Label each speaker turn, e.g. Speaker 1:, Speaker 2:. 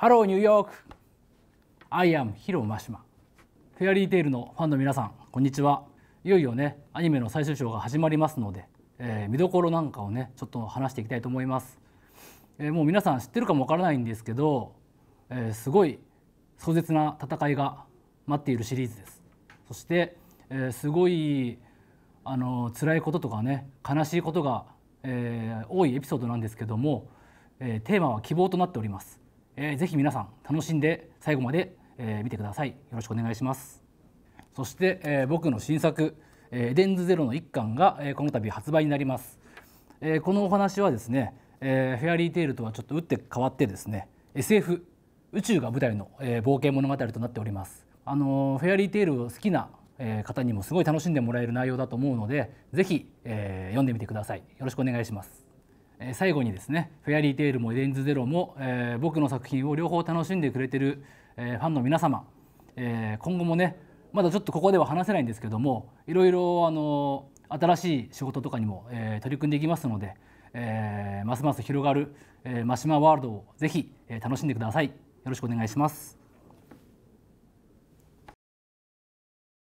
Speaker 1: ハローニューヨーク I am ヒロマシマフェアリーテイルのファンの皆さんこんにちはいよいよねアニメの最終章が始まりますので、えー、見どころなんかをねちょっと話していきたいと思います、えー、もう皆さん知ってるかもわからないんですけど、えー、すごい壮絶な戦いが待っているシリーズですそして、えすごいあの辛いこととかね悲しいことが、え多いエピソードなんですけども、えテーマは希望となっておりますえー、ぜひ皆さん楽しんで最後まで、えー、見てくださいよろしくお願いしますそして、えー、僕の新作「エデンズゼロ」の1巻が、えー、この度発売になります、えー、このお話はですね、えー、フェアリーテイルとはちょっと打って変わってですね SF 宇宙が舞台の、えー、冒険物語となっておりますあのー、フェアリーテイルを好きな方にもすごい楽しんでもらえる内容だと思うのでぜひ、えー、読んでみてくださいよろしくお願いしますえ最後にですね「フェアリーテイル」も「エデンズゼロも」えー、僕の作品を両方楽しんでくれてる、えー、ファンの皆様、えー、今後もねまだちょっとここでは話せないんですけどもいろいろあの新しい仕事とかにも、え取り組んでいきますので、えますます広がる、えー、マシマワールドをぜひ、え楽しんでください。よろしくお願いします。